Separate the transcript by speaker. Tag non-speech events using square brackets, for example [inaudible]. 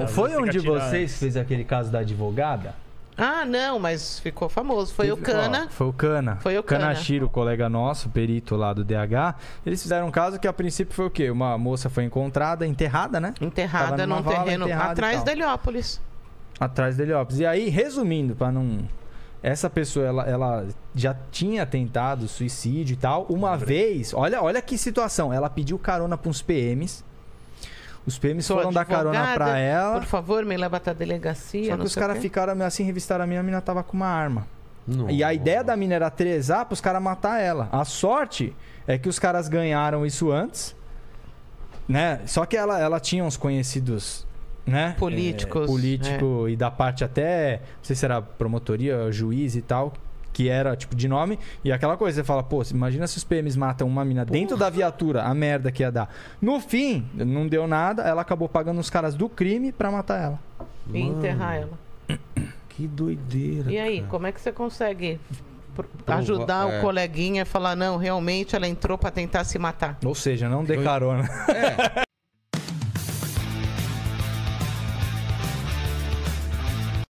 Speaker 1: Não foi onde de vocês
Speaker 2: fez aquele caso da advogada? Ah, não, mas ficou famoso. Foi o Cana. foi o Cana. Foi o Cana. Kanashiro, colega nosso, perito lá do DH. Eles fizeram um caso que a princípio foi o quê? Uma moça foi encontrada, enterrada, né? Enterrada num vala, terreno atrás da Heliópolis. Atrás da Heliópolis. E aí, resumindo, para não. Essa pessoa, ela, ela já tinha tentado suicídio e tal. Uma Pobre. vez, olha, olha que situação. Ela pediu carona para uns PMs os PMs Sou foram dar carona pra ela. Por favor, me leva até a delegacia. Só que os caras ficaram assim, revistaram a minha, a mina tava com uma arma. E a ideia da mina era trezar pros caras matar ela. A sorte é que os caras ganharam isso antes, né? Só que ela, ela tinha uns conhecidos né? Políticos. É, político é. e da parte até, não sei se era promotoria, juiz e tal, que era tipo de nome, e aquela coisa, você fala, pô, imagina se os PMs matam uma mina Porra. dentro da viatura, a merda que ia dar. No fim, não deu nada, ela acabou pagando os caras do crime para matar ela.
Speaker 1: e enterrar
Speaker 2: ela. Que doideira. E aí, cara. como é que você consegue
Speaker 1: então, ajudar Prova, é. o é.
Speaker 2: coleguinha a falar, não, realmente ela entrou para tentar se matar? Ou seja, não dê carona. É. [laughs]